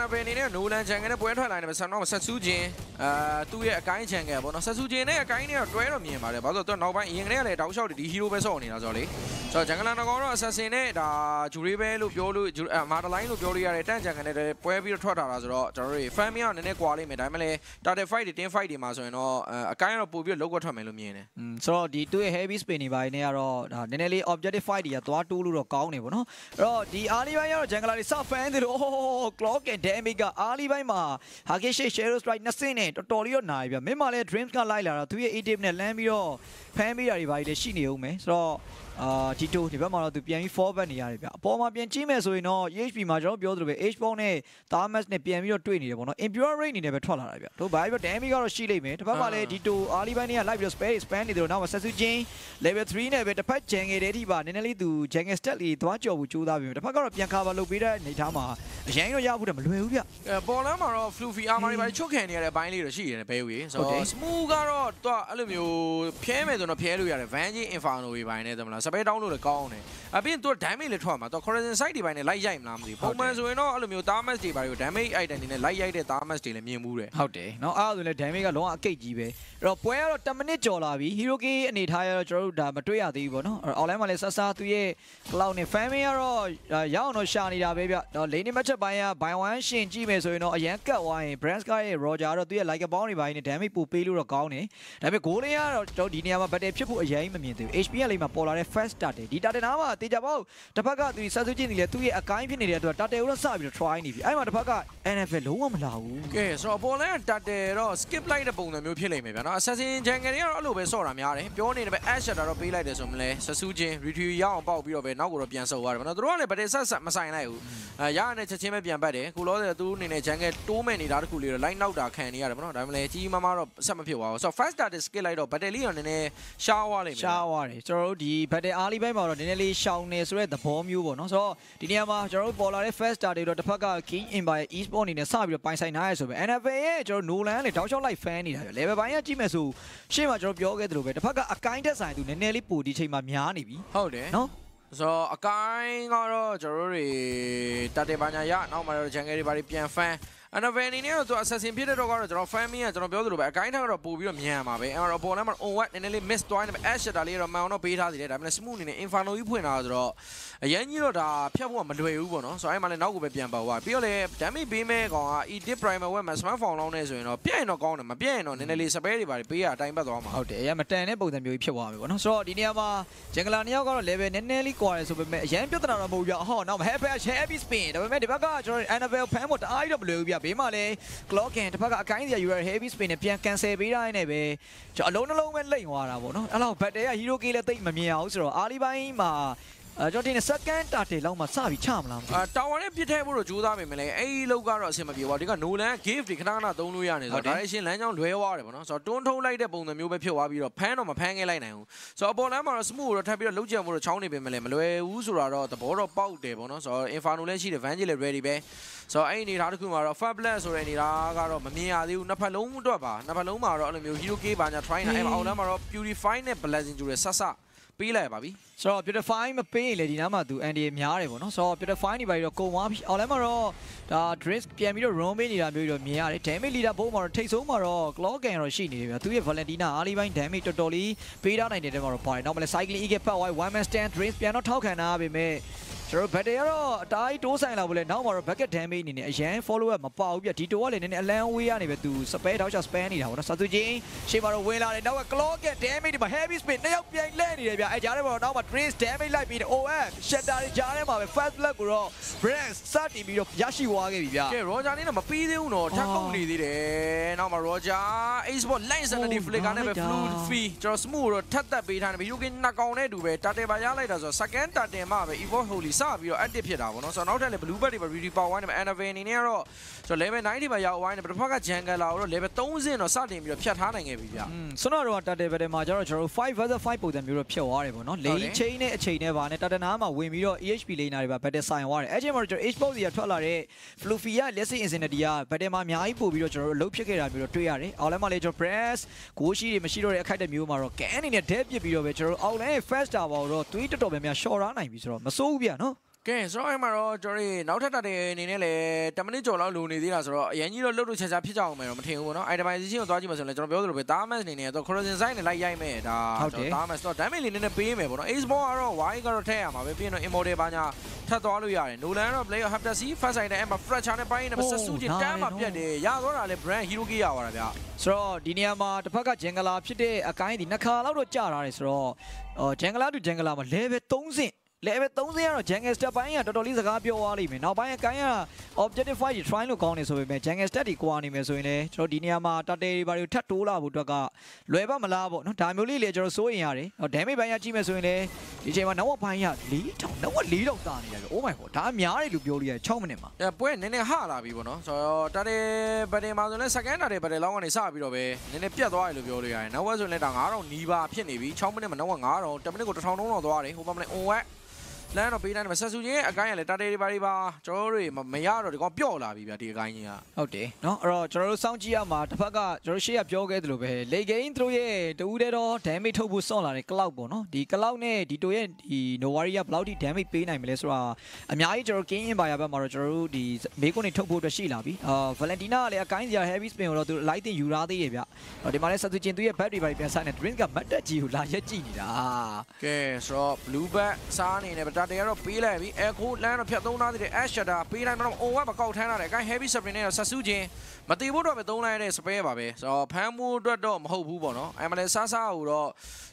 နာဘယ်အနေနဲ့နိုလန်ချန်ကန်နဲ့ပွဲထွက်လာတယ်ဆန်တော့ဆက်ဆူးခြင်းအာသူ့ရဲ့အကိုင်းချန်ကန်ပေါ့နော်ဆက်ဆူးခြင်းနဲ့အကိုင်းနဲ့တော့တွဲတော့မြင်ပါတယ်ဘာလို့ဆိုတော့နောက်ပိုင်းအရင်ကတည်းကလည်းတောက်လျှောက်ဒီဟီးရိုးပဲဆော့နေတာဆိုတော့လေဆိုတော့ဂျန်ဂလာနဂေါတော့အဆက်စင်နဲ့ဒါဂျူရီပဲလို့ပြောလို့မာဒလိုင်းလို့ပြောလို့ရတယ်တန့်ချန်ကန်နဲ့ပွဲပြီးတော့ထွက်လာတာဆိုတော့ကျွန်တော်တို့ဖန်မီအောင်နည်းနည်းကွာလိမ့်မယ်ဒါမှမဟုတ်တာတက်ဖိုက်တွေတင်းဖိုက်တွေမှာဆိုရင်တော့အကိုင်းကတော့ပို့ပြီးတော့လောက်ကထွက်မယ်လို့မြင်တယ်။ဆိုတော့ဒီသူ့ရဲ့ heavy spin တွေပိုင်းနဲ့ကတော့ဒါနည်းနည်းလေး objective fight တွေကသွားတိုးလို့တော့ကောင်းနေပေါ့နော်။အဲ့တော့ဒီအားလေးပိုင်းကတော့ဂျန်ဂလာတွေစဖန်တယ်လို့ clock and Demic ကအားလီပိုင်းမှာ Hagrid Shadow Strike နှစ်ဆင့်နဲ့တော်တော်လေးတော့နိုင်ပြီဗျမင်းမလည်း Dreams ကလိုက်လာတော့သူရဲ့ A tip နဲ့လမ်းပြီးတော့ဖမ်းပေးတာတွေပါလေရှိနေဦးမယ်ဆိုတော့အာဂျီတိုဒီဘက်မှာတော့သူပြန်ပြီး forward နေရတယ်ဗျအပေါ်မှာပြန်ကြည့်မယ်ဆိုရင်တော့ HP မှာကျွန်တော်ပြောသလိုပဲ H-bomb နဲ့ Thermax နဲ့ပြန်ပြီးတော့တွေ့နေတယ်ပေါ့နော် Impure Raid အနေနဲ့ပဲထွက်လာတာဗျတို့ဘာပဲပြော damage ကတော့ရှိလိမ့်မယ်တစ်ဖက်မှာလည်းဂျီတို early buy နဲ့ကလိုက်ပြီးတော့ spare expand နေတယ်တော့နောက်မှာ Setsu Jin level 3နဲ့ပဲတစ်ဖက်ဂျန်ငယ်တဲ့အထိပါနည်းနည်းလေးသူဂျန်ငယ် stat လေးသွားကြော်ဖို့ကြိုးစားပြီးတစ်ဖက်ကတော့ပြန် cover လုပ်ပေးတဲ့အနေထားမှာအရင်တော့ရဖို့တည်းမလွယ်ဘူးဗျအဲပေါ်လမ်းမှာတော့ Fluffy Armor တွေပါချုပ်ခံနေရတဲ့ဘိုင်းလေးတော့ရှိရတယ်ဘဲဝေးဆိုတော့ Smooth ကတော့သူကအဲ့လိုမျိုးဖျဲမယ်ဆိုတော့ဖျဲလို့ရတယ် Vanjie Inferno တွေဘိုင်းနဲ့သမလားပယ်တောင်းလို့လည်းကောင်းတယ်အပြင်သူက damage လည်းထွက်မှာသူ Horizon side တွေပိုင်းနဲ့လိုက်ရိုက်မလားမသိဘူးပုံမှန်ဆိုရင်တော့အဲ့လိုမျိုး damage တွေပိုင်းကို damage item တွေနဲ့လိုက်ရိုက်တဲ့ damage တွေလည်းမြင်မှုတယ်ဟုတ်တယ်เนาะအဲ့ဒါဆိုလည်း damage ကလုံးဝအကိတ်ကြီးပဲအဲ့တော့ပွဲကတော့10မိနစ်ကျော်လာပြီ Hero K အနေထားရတော့ကျွန်တော်တို့ဒါမတွေ့ရသေးဘူးပေါ့နော် online မှာလည်းဆဆသူရဲ့ cloud နဲ့ fan main ကတော့ရအောင်တော့ရှာနေတာပဲဗျတော့ lane match ပိုင်းက buy one ရှင်ကြည့်မယ်ဆိုရင်တော့အရန်ကတ်သွားရင် Brand Sky ရဲ့ Roger တော့သူရဲ့ like ပေါင်းတွေပိုင်းနဲ့ damage ပိုပေးလို့တော့ကောင်းတယ်ဒါပေမဲ့ goal ကတော့ကျွန်တော်ဒီနေရာမှာ battle ဖြစ်ဖို့အရင်မမြင်သေးဘူး HP ကလိမ့်မှာပေါ်လာတဲ့ first target ဒီ target နားမှာတေချာပေါ့တစ်ဖက်ကသူဆက်စုချင်းနေလေသူ့ရဲ့အကိုင်းဖြစ်နေတဲ့အတွက် target ကိုတော့စပြီးတော့ try နေပြီအဲ့မှာတစ်ဖက်က NFL လုံးဝမလာဘူးကဲဆိုတော့ပေါ်လဲ target တော့ skip လိုက်တဲ့ပုံစံမျိုးဖြစ်နေမယ်ဗျာနော် assassin jungle တွေကတော့အဲ့လိုပဲဆော့တာများတယ်ပြောနေတယ်ပဲ ash shatter တော့ပေးလိုက်တယ်ဆိုမလဲဆက်စုချင်း retrieve ရအောင်ပေါက်ပြီးတော့ပဲနောက်ကိုတော့ပြန်ဆုပ်သွားတယ်ဗျာနော်သူတို့ကလည်းဗတေဆက်ဆက်မဆိုင်လိုက်ဘူးအဲရရနဲ့ချက်ချင်းပဲပြန်ပတ်တယ်ခုလောတဲ့သူအနေနဲ့ jungle တိုးမဲ့နေတာတခုလေးတော့ line နောက်တာခံနေရတယ်ဗျာနော်ဒါမှမလဲကြီးကြီးမားမားတော့ဆက်မဖြစ်ပါဘူးဆိုတော့ first target skip လိုက်တော့ battery ရောနည်းနည်းရှားသွားလိမ့်မယ်ရှားသွားတယ်ကျွန်တော်တို့ဒီဘက်အားလေးပိုင်းမှာတော့နည်းနည်းလေးရှောင်နေဆိုတဲ့သဘောမျိုးပေါ့နော်ဆိုတော့ဒီနေရာမှာကျွန်တော်တို့ပေါ်လာတဲ့ first star တွေတော့တစ်ဖက်က King Empire Esport အနေနဲ့စပြီးတော့ပိုင်ဆိုင်ထားရဲဆိုပဲ NFL ရဲ့ကျွန်တော်တို့ Nolan လည်းတောက်ချောက်လိုက် fan နေတာပြ level ပိုင်းကကြည့်မယ်ဆိုရှေ့မှာကျွန်တော်ပြောခဲ့သလိုပဲတစ်ဖက်ကအကိုင်းတက်ဆိုင်သူနည်းနည်းလေးပိုဒီချိန်မှာများနေပြီဟုတ်တယ်နော်ဆိုတော့အကိုင်းကတော့ကျွန်တော်တို့တွေတာတေပါညာရနောက်မှာတော့ဂျန်ကယ်တွေဘာတွေပြန်ဖန် Unravel အနေနဲ့ဆို assassin ဖြစ်တဲ့တော့ကတော့ကျွန်တော် farming ကကျွန်တော်ပြောသလိုပဲအကိုင်းထားကတော့ပို့ပြီးတော့မြန်ပါပဲအဲ့တော့ ball လမ်းမှာ on wet နည်းနည်းလေး miss သွားနေတယ် ash shatter လေးတော့မှန်အောင်တော့ပေးထားသေးတယ်ဒါပေမဲ့ smooth အနေနဲ့ inferno ကြီးဖွင့်လာဆိုတော့အရင်ကြီးတော့ဒါဖြတ်ဖို့ကမလွယ်ဘူးပေါ့နော်ဆိုတော့အဲ့မှာလည်းနောက်ကိုပဲပြန်ပါသွားပြီးတော့လည်း damage ပေးမဲ့ကောင်က e dip primer ဝက်မှာ smart form လောက်နေဆိုရင်တော့ပြည့်ရင်တော့ကောင်းတယ်မပြည့်ရင်တော့နည်းနည်းလေး spare တွေပါတွေပေးရအတိုင်းပတ်သွားမှာဟုတ်တယ်အရင်မတန်တဲ့ပုံစံမျိုးကြီးဖြစ်သွားပြီပေါ့နော်ဆိုတော့ဒီနေရာမှာဂျင်ဂလာနှစ်ယောက်ကတော့ level နည်းနည်းလေးကွာတယ်ဆိုပေမဲ့အရင်ပြဿနာတော့မဟုတ်ဘူးပြဟောနောက် happy happy spin ဒါပေမဲ့ဒီဘက်ကကျွန်တော် Annabelle fan မတအားကြီးတော့မလွယ်ဘူးပြဘေးမှာလည်း clock in တစ်ဖက်ကအကိုင်းစီက UR heavy spin နဲ့ပြန် cancel ပေးတိုင်းနဲ့ပဲကျွန်တော်အလုံးနှလုံးပဲလိမ့်သွားတာပေါ့နော်အဲ့လောက် battle က hero kill လည်းတိတ်မမြင်အောင်ဆိုတော့ early ပိုင်းမှာကျွန်တော်တင် second target လောက်မှစပြီးချမလားမသိဘူးအာ tower နဲ့ပြစ်ထည့်ဖို့တော့ကြိုးစားမိမယ်လေအဲ့ဒီလောက်ကတော့အဆင်မပြေပါဘူးဒီက Nolan give တွေခဏခဏသုံးလို့ရနေဆိုတော့ direction လမ်းကြောင်းလွဲသွားတယ်ပေါ့နော်ဆိုတော့တွန်းထုတ်လိုက်တဲ့ပုံစံမျိုးပဲဖြစ်သွားပြီးတော့ဖမ်းတော့မဖမ်းခဲ့လိုက်နိုင်ဘူးဆိုတော့အပေါ်လမ်းမှာတော့ smooth တော့ထပ်ပြီးတော့လှုပ်ကြံဖို့တော့ချောင်းနေပေမဲ့လည်းမလွယ်ဘူးဆိုတာတော့သဘောတော့ပေါက်တယ်ပေါ့နော်ဆိုတော့ Inferno လည်းရှိတယ် Vantage လည်း ready ပဲဆိုတော့အဲ့ဒီအနေထားတစ်ခုမှာတော့ Fat Black ဆိုတဲ့အနေထားကတော့မမြင်ရသေးဘူးနှစ်ဖက်လုံးအတွက်ပါနှစ်ဖက်လုံးမှာတော့အဲ့လိုမျိုး Hero K ဘာညာ try နေအဲ့မှာအောက်လမ်းမှာတော့ Purify နဲ့ Blessing ကျူတယ်ဆက်ဆက်ပေးလိုက်ရပါပြီဆိုတော့ beautify မပေးရင်လေဒီနားမှာသူ NDA များတယ်ပေါ့နော်ဆိုတော့ beautify နေပါပြီးတော့ကုံသွားပြီ online မှာတော့ဒါ drift ပြန်ပြီးတော့ run ပေးနေတာမျိုးတော့မြင်ရတယ် damage leader ဘုံမှာတော့ထိတ်ဆုံးမှာတော့ clock gun တော့ရှိနေတယ်ဗျသူရဲ့ valentina အားလေးပိုင်း damage တော်တော်လေးပေးထားနိုင်တဲ့တဲမှာတော့ပါတယ်နောက်မှလည်း cycling ege pat wide one man stand drift ပြန်တော့ထောက်ခံတာပါပဲကျွန်တော်ဘက်တရတော့အတိုင်းတိုးဆိုင်လာဘူးလေနောက်မှာတော့ bucket damage အနေနဲ့အရန် follow up မပေါဘူးပြဒီတိုကလည်းနည်းနည်းအလန်းဝေးရနေပဲသူစပယ်ထောက်ချစပယ်နေတာပေါ့နော်ဆာသူချင်းရှေ့မှာတော့ဝင်လာတယ်နောက်က clock damage ဒီမှာ heavy spin နှစ်ယောက်ပြန်လဲနေတယ်ဗျအဲကြားထဲမှာတော့နောက်မှာ trace damage လိုက်ပြီး OF shatter တွေကြားထဲမှာပဲ first blood ကိုတော့ brand စတင်ပြီးတော့ရရှိသွားခဲ့ပြီဗျကဲ roger နေတော့မပြီးသေးဘူးနော်ထပ်ကုန်နေသေးတယ်နောက်မှာ roger a sport line sanity flicker နဲ့ပဲ flu fee ကျွန်တော် smooth တော့ထပ်သက်ပေးထားတယ်ဘယူကင်းနှစ်ကောင်နဲ့တူပဲတာတယ်ပါရလိုက်တာဆိုတော့ second တာတယ်မှပဲ evolve holy စပြီးတော့ active ဖြစ်တာပေါ့နော်ဆိုတော့နောက်ထပ်လည်း blue bird တွေပါ ready power နဲ့ anave အနေနဲ့ကတော့ဆိုတော့ level 90တွေပါရောက်ဝိုင်းနေပထမက jungle လာတော့ level 30တော့စတင်ပြီးတော့ဖြတ်ထားနိုင်ခဲ့ပြီဗျอืมဆိုတော့တော့ target battle မှာကျတော့ကျွန်တော်တို့5 versus 5ပုံစံမျိုးတော့ဖြတ်သွားတယ်ပေါ့နော် lane chain နဲ့အချိန်နဲ့ပါနဲ့ target နားမှာဝင်ပြီးတော့ ehp lane နာတွေပါ battle ဆိုင်သွားတယ်အဲ့ချိန်မှာကျွန်တော် h box တွေကထွက်လာတဲ့ fluffy ရ lesson insanity က battle မှာအများကြီးပို့ပြီးတော့ကျွန်တော်တို့အလုပ်ဖြစ်ခဲ့တာမျိုးတော့တွေ့ရတယ်အောက်လမ်းမှာလည်းကျွန်တော် press ကိုရှိတွေမရှိတော့တဲ့အခိုက်တဲ့မျိုးမှာတော့ can အနေနဲ့ dead ပစ်ပြီးတော့ပဲကျွန်တော်တို့အောက်လမ်းရဲ့ fast tower ကိုတော့သွေးတော်တော်များများ short ထားနိုင်ပြီဆိုတော့မစိုးဘူးဗျာနော်ကဲဆိုတော့အဲ့မှာတော့ကျွန်တော်တို့နောက်ထပ်တဲ့အနေနဲ့လည်း10မိနစ်ကျော်လောက်လိုနေသေးတာဆိုတော့အရင်ကြီးတော့လှုပ်လှုပ်ရှားရှားဖြစ်ကြအောင်မယ်တော့မထင်ဘူးပေါ့နော် itemization ကိုသွားကြည့်မှဆိုရင်လည်းကျွန်တော်ပြောသလိုပဲ damage အနေနဲ့တော့ crossing side နဲ့လိုက်ရိုက်မယ်ဒါကျွန်တော် damage တော့ damage လေးနည်းနည်းပေးမယ်ပေါ့နော် ace ball ကတော့ wide ကတော့ထည့်ရမှာပဲပြီးရင်တော့ immortal ဘာညာထပ်သွားလို့ရတယ် Nolan ကတော့ player Hapter C first side နဲ့အဲ့မှာ fracture နဲ့ပိုင်းနဲ့ပဲဆက်စုချင်းတန်းမှာပြတ်တယ်ရသွားတာလည်း brand hero ကြီးရပါတာဗျဆိုတော့ဒီနေရာမှာတစ်ဖက်ကဂျင်ဂလာဖြစ်တဲ့အကိုင်းဒီနှစ်ခါလောက်တော့ကြာထားတယ်ဆိုတော့ဂျင်ဂလာတူဂျင်ဂလာမှာ level 30 level 30ကတော့ jungle step ပိုင်းကတော်တော်လေးစကားပြောသွားလိမ့်မယ်နောက်ပိုင်းအကိုင်းက objective 5ကြီး try လို့ကောင်းနေဆိုပေမဲ့ jungle step တွေကွာနေမယ်ဆိုရင်လည်းကျွန်တော်ဒီနေရာမှာ turtle တွေဘာတွေထပ်တိုးလာဖို့အတွက်ကလွယ်ပါမလားပေါ့နော်ဒါမျိုးလေးလေကျွန်တော်စိုးရင်ရတယ် damage ပိုင်းကကြည့်မယ်ဆိုရင်လည်းဒီချိန်မှာနောက်ဝက်ပိုင်းက4000နောက်ဝက်4000တာနေရတယ် oh my god ဒါအများတယ်လို့ပြောလို့ရတယ်6မိနစ်မှာအဲပွဲနည်းနည်းဟလာပြီပေါ့နော်ဆိုတော့ turtle ဘယ်တင်မှာဆိုရင် second turtle ဘယ်တင်လောက်ကနေစပြီးတော့ပဲနည်းနည်းပြတ်သွားတယ်လို့ပြောလို့ရတယ်နောက်ဝက်ဆိုရင်လည်းဒါ9000နီးပါးဖြစ်နေပြီ6မိနစ်မှာနောက်ဝက်9000 10မိနစ်ကို1300တော့သွားတယ်ဟိုဘက်မလဲ on wet လမ်းတော့ပေးနိုင်တယ်ဆက်ဆူချင်းရဲ့အကိုင်းကလည်းတာတေးတွေပါတွေပါကျွန်တော်တို့တွေမရတော့ဒီကောင်ပျော့လာပြီဗျာဒီအကိုင်းကြီးကဟုတ်တယ်เนาะအဲ့တော့ကျွန်တော်တို့စောင့်ကြည့်ရမှာတစ်ဖက်ကကျွန်တော်ရှေ့ကပြောခဲ့သလိုပဲ late game သူတို့ရဲ့တူးတဲ့တော့ damage ထုတ်ဖို့စွန့်လာတဲ့ cloud ပေါ့နော်ဒီ cloud နဲ့ဒီတိုရဲ့ဒီ nowari ကဘယ်လောက်ထိ damage ပေးနိုင်မလဲဆိုတာအများကြီးကျွန်တော် king empire ဘက်မှာတော့ကျွန်တော်တို့ဒီမေးခွန်းတွေထုတ်ဖို့အတွက်ရှိလာပြီအာ valentina ကလည်းအကိုင်းစရာ heavy spin ကိုတော့သူ light တင်ယူရသေးရဲ့ဗျဒီမှာလည်းဆက်ဆူချင်းသူရဲ့ back တွေပါပြန်စားနေ drink ကမတ်တက်ကြီးကိုလာရက်ကြည့်နေတာကဲဆိုတော့ blue back စားနေတယ်ဒါတကယ်တော့ပေးလိုက်ပြီအဲခိုးလမ်းတော့ဖြတ်သုံးသားသေးတယ်အက်ရှာတာပေးလိုက်တော့အိုဝက်မကောက်ထမ်းလာတယ်အဲ heavy spring နဲ့တော့ဆက်စုချင်းမတီးဖို့တော့ပဲသုံးလိုက်တဲ့ spray ပါပဲဆိုတော့ဖမ်းမှုအတွက်တော့မဟုတ်ဘူးပေါ့နော် ML ဆားဆားဟိုတော့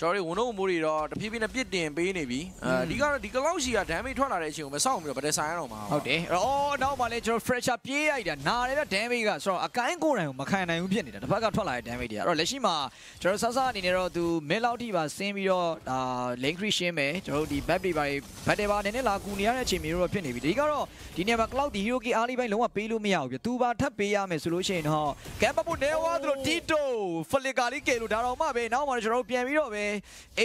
ကျွန်တော်တို့ဝန်ထုတ်မှုတွေတော့တဖြည်းဖြည်းနဲ့ပြစ်တင်ပေးနေပြီအဲဒီကတော့ဒီကလောက်ရှီက damage ထွက်လာတဲ့အချိန်ကိုမစောင့်ဘူးတော့ဗဒဆိုင်ရအောင်ပါဟုတ်တယ်အော်နောက်ပါလေကျွန်တော် fresher ပြေးရိုက်တာနာတယ်ဗျ damage ကဆိုတော့အကိုင်းကိုယ်တိုင်ကိုမခံနိုင်ဘူးဖြစ်နေတာတစ်ဖက်ကထွက်လာတဲ့ damage တွေအဲ့တော့လက်ရှိမှာကျွန်တော်ဆားဆားအနေနဲ့တော့သူ mid လောက်ထိပါဆင်းပြီးတော့ဒါ lane creation ပဲကျွန်တော်တို့ဒီ back တွေပါမတေဘာနည်းနည်းလာကူနေရတဲ့အခြေအနေမျိုးတော့ဖြစ်နေပြီဒီကတော့ဒီနေရာမှာ cloud ဒီ hero key အားလေးပိုင်းလုံးဝပေးလို့မရဘူးပြသူပါထပ်ပေးရမယ်ဆိုလို့ရှိရင်တော့ကမ်ပပူနေဝါသူတို့ Tito ဖလီကာလေးကယ်လို့ဒါတော့မှပဲနောက်မှကျွန်တော်တို့ပြန်ပြီးတော့ပဲ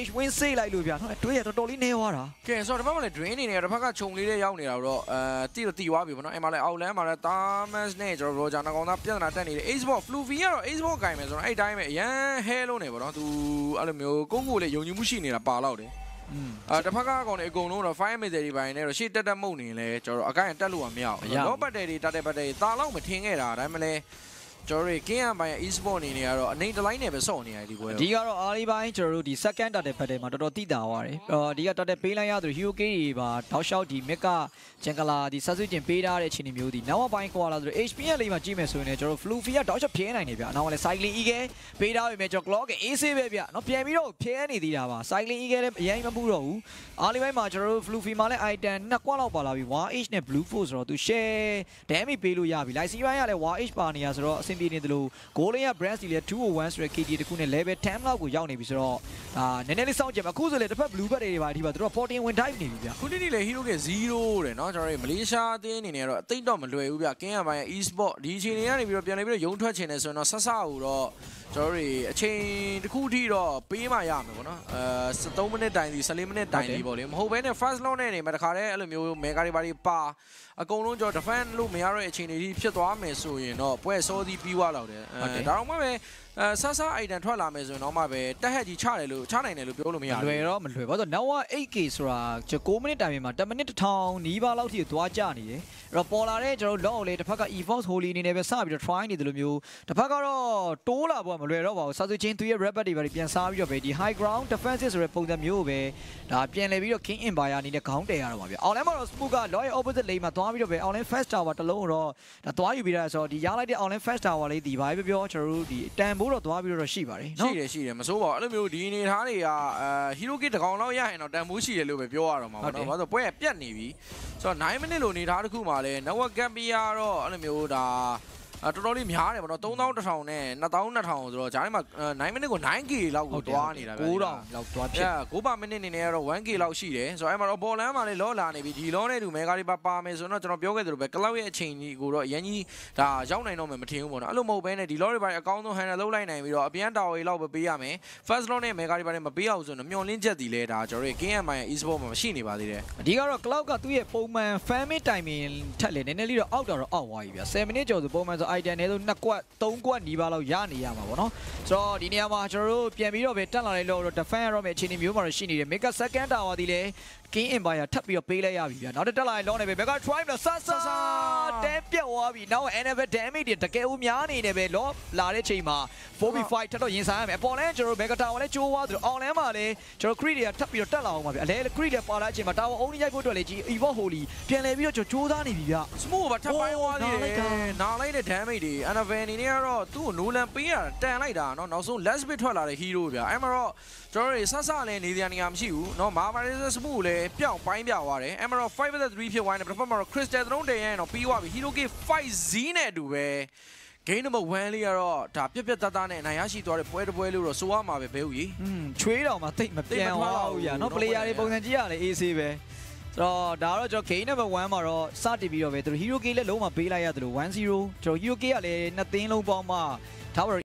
H win စိတ်လိုက်လို့ဗျာတွေးရတော်တော်လေးနေသွားတာကဲဆိုတော့ဒီဘက်မှာလည်း drain နေနေတာတစ်ဖက်ကခြုံလေးလေးရောက်နေတာတော့အဲတိတော့တီသွားပြီဗောနော်အဲ့မှာလည်းအောက်လန်းမှာလည်း Thomas နဲ့ကျွန်တော် Roger နှကောင်သားပြဿနာတက်နေတယ် Xbox Fluvi ကတော့ Xbox ဂိုင်မယ်ဆိုတော့အဲ့တိုင်းပဲအရန်ဟဲလို့နေဗောနော်သူအဲ့လိုမျိုးကိုကိုလေးယုံကြည်မှုရှိနေတာပါတော့တယ်အာတစ်ဖက်ကကောင်တွေအကုန်လုံးတော့5 meter တွေပိုင်းနဲ့တော့ရှေ့တက်တက်မုတ်နေလဲကျွန်တော်တို့အကိုင်တက်လို့မရအောင်လောဘတ်တယ်တွေတက်တဲ့ဘတ်တယ်တားလောက်မထင်ခဲ့တာဒါမှမလဲကျွန်တော်တို့ KM ပိုင်း e-sport အနေနဲ့ကတော့အနေတလိုင်းနဲ့ပဲဆော့နေရတယ်ဒီပွဲတော့ဒီကတော့ early ပိုင်းကျွန်တော်တို့ဒီ second data battle မှာတော်တော်တိတာသွားတယ်အော်ဒီက data ပေးလိုက်ရသူ HOK တွေပါတောက်လျှောက်ဒီ mid ကဂျန်ကလာဒီဆက်ဆွေးကျင်ပေးထားတဲ့အခြေအနေမျိုးဒီနောက်ပိုင်းကွာလာဆိုတော့ HPL လေးမှာကြည့်မယ်ဆိုရင်လည်းကျွန်တော်တို့ Fluffy ကတောက်လျှောက်ဖြဲနိုင်နေဗျနောက်ကလည်း Cycling E ကပေးထားပြီမြဲကျွန်တော် Clock က AC ပဲဗျနော်ပြန်ပြီးတော့ဖြဲနေသေးတာပါ Cycling E ကလည်းအရင်မပူတော့ဘူး early ပိုင်းမှာကျွန်တော်တို့ Fluffy မှာလည်း Item နှစ်ကွာလောက်ပါလာပြီ 1H နဲ့ Blue Force ဆိုတော့သူ share damage ပေးလို့ရပြီ Lysi ပိုင်းကလည်း 1H ပါနေရဆိုတော့အဆင်င်ပြေနေသလိုဂိုးလေးရ Brands ကြီးလည်း201ဆိုတဲ့ KD တခုနဲ့ level 10လောက်ကိုရောက်နေပြီဆိုတော့ဒါနည်းနည်းလေးစောင့်ကြည့်မှာအခုဆိုလေတစ်ဖက် blue bat တွေပါဒီပါသူတို့14 win dive နေပြီဗျခုနေ့နေ့လေ hero က0တဲ့เนาะကျွန်တော်တို့မလေးရှားအသင်းအနေနဲ့တော့အသိတော့မလွယ်ဘူးဗျကင်းရပိုင်း e-sport ဒီအချိန်တွေကနေပြီးတော့ပြန်နေပြီးတော့ရုံထွက်ချင်တယ်ဆိုရင်တော့ဆက်ဆောက်တော့ကျွန်တော်တို့အချိန်တစ်ခုထိတော့ပေးမှရမယ်ပေါ့နော်အဲ73မိနစ်တိုင်စီ14မိနစ်တိုင်စီပေါ့လေမဟုတ်ဘဲနဲ့ first loan နဲ့နေမှာတခါတည်းအဲ့လိုမျိုးမဲကားတွေပါတွေပါအကုန်လုံးကျွန်တော် defend လို့မရတဲ့အချိန်တွေဖြစ်သွားမယ်ဆိုရင်တော့ပွဲစောစီးပြီးွားလောက်တယ်အဲဒါတော့မှပဲအဲဆဆအိုင်တန်ထွက်လာမယ်ဆိုရင်တော့မှပဲတက်ဟက်ကြီးချတယ်လို့ချနိုင်တယ်လို့ပြောလို့မရဘူးလွယ်တော့မလွယ်ဘာလို့လဲ now 8k ဆိုတာ9မိနစ်တိုင်မှာ10မိနစ်1000နီးပါးလောက်ထိသွားကြနေတယ်အဲ့တော့ပေါ်လာတဲ့ကျွန်တော်တို့ long လေတစ်ဖက်က evox holy အနေနဲ့ပဲစပြီးတော့ try နေတယ်လို့မျိုးတစ်ဖက်ကတော့တိုးလာဖို့ကမလွယ်တော့ပါဘူးဆဆချင်းသူရဲ့ rapid တွေပဲပြန်စားပြီးတော့ပဲဒီ high ground defensive ဆိုတဲ့ပုံစံမျိုးပဲဒါပြန်လဲပြီးတော့ king empire အနေနဲ့ခေါင်းတည်ရတော့ပါဗျ online မှာတော့ spook က long ရဲ့ opposite lane မှာသွားပြီးတော့ပဲ online fast tower တစ်လုံးတော့ဒါသွားယူပြီးတာဆိုတော့ဒီရလိုက်တဲ့ online fast tower လေးဒီဘာပဲပြောကျွန်တော်တို့ဒီတန်ဖိုးမိုးတော့သွားပြီးတော့ရှိပါတယ်နော်ရှိတယ်ရှိတယ်မစိုးပါဘူးအဲ့လိုမျိုးဒီအနေထားတွေကအာဟီရိုကစ်တကောင်လောက်ရရင်တော့တန်ဖိုးရှိတယ်လို့ပဲပြောရတော့မှာပေါ့နော်ဘာလို့ပွဲကပြတ်နေပြီဆိုတော့9မိနစ်လိုအနေထားတစ်ခုမှာလဲ network gambia တော့အဲ့လိုမျိုးဒါအတော်တော်လေးများတယ်ဗောနော်3000 1000နဲ့2000 2000ဆိုတော့ဂျားထဲမှာ9မိနစ်ကို 9k လောက်ကိုတွားနေတာဗျ9000လောက်တွားဖြစ်အဲ9မိနစ်နေနေကတော့ 1k လောက်ရှိတယ်ဆိုတော့အဲ့မှာတော့ပေါ်လန်းမှာလည်းလောလာနေပြီဒီလောနဲ့တူမဲကားလေးပါပါမယ်ဆိုတော့ကျွန်တော်ပြောခဲ့သလိုပဲကလောက်ရဲ့အချိန်ကြီးကိုတော့အရင်ကြီးဒါရောက်နိုင်တော့မယ်မထင်ဘူးဗောနော်အဲ့လိုမဟုတ်ဘဲနဲ့ဒီလောတွေပါအကောင်းဆုံး handle လုပ်လိုက်နိုင်ပြီးတော့အပြန်တာဝေးလောက်ပဲပေးရမယ် first round နဲ့မဲကားလေးပါနဲ့မပေးအောင်ဆိုတော့မျောလင်းချက်ဒီလဲဒါကျွန်တော်ရဲ့ KMI ရဲ့ e-sport မှာရှိနေပါသေးတယ်အဓိကတော့ cloud ကသူ့ရဲ့ပုံမှန် fan meet timing ထက်လေနည်းနည်းလေးတော့ out တော့ out သွားပြီဗျ10မိနစ်ကျော်ဆိုပုံမှန်ဆိုဆိုအိုက်တန်နဲ့ဆို2ကွက်3ကွက်နီးပါးလောက်ရနေရမှာပေါ့နော်ဆိုတော့ဒီနေရာမှာကျွန်တော်တို့ပြန်ပြီးတော့ပဲတက်လာလိုက်လို့တော့ defend ရတော့မယ့်အခြေအနေမျိုးမှာရှိနေတယ် Mega Second Tower ဒီလေ King Empire ထပ်ပြီးတော့ပေးလိုက်ရပြီဗျာနောက်တစ်တက်လာရင်လုံးနေပဲ Mega Try လို့ဆာဆာတဲပြတ်သွားပြီနောက် Enable Damage တွေတကယ်ဦးများနေတယ်ပဲလောလာတဲ့ချိန်မှာ 4v5 ထပ်တော့ရင်ဆိုင်ရမယ်အပေါ်လဲကျွန်တော်တို့ Mega Tower လဲကျိုးသွားသူအောင်လဲမှာလဲကျွန်တော် Creed တွေကထပ်ပြီးတော့တက်လာအောင်ပါဗျာအလဲ Creed တွေပါလာချိန်မှာ Tower အုံးကြီးရိုက်ဖို့အတွက်လေကြီး Evo Holy ပြန်လဲပြီးတော့ကျွန်တော်စူးစမ်းနေပြီဗျာ Smoke ကထပ်ပိုင်းသွားနေတယ်နားလိုက်တဲ့ damage တွေ Anaven အနေနဲ့ကတော့သူ့ကိုနိုးလန်ပေးရတန်လိုက်တာเนาะနောက်ဆုံး last bit ထွက်လာတဲ့ hero ဗျာအဲ့မှာတော့ကျွန်တော်တို့ဆဆလည်းနေစရာနေရာမရှိဘူးเนาะ Marvelous မှုကိုလည်းပြောင်းပိုင်းပြသွားတယ်အဲ့မှာတော့5 versus 3ဖြစ်သွားတယ်ပထမမှာတော့ Crystal Throne တင်ရရင်တော့ပြီးသွားပြီ hero gate 5 Z နဲ့အတူပဲ game number 1လေးကတော့ဒါပြက်ပြက်သားသားနဲ့အနိုင်ရရှိသွားတဲ့ပွဲတစ်ပွဲလို့တော့ဆိုရမှာပဲဘဲဦးကြီးอืมချွေးတော်မှာတိတ်မပြောင်းအောင်ရเนาะ player တွေပုံစံကြည့်ရလဲ AC ပဲဆိုတော့ဒါကတော့ကျွန်တော် game number 1မှာတော့စတင်ပြီးတော့ပဲသူတို့ hero k လည်းလုံးဝပေးလိုက်ရတယ်လို့1-0ကျွန်တော် hero k ကလည်းနှစ်သင်းလုံးပေါင်းမှ tower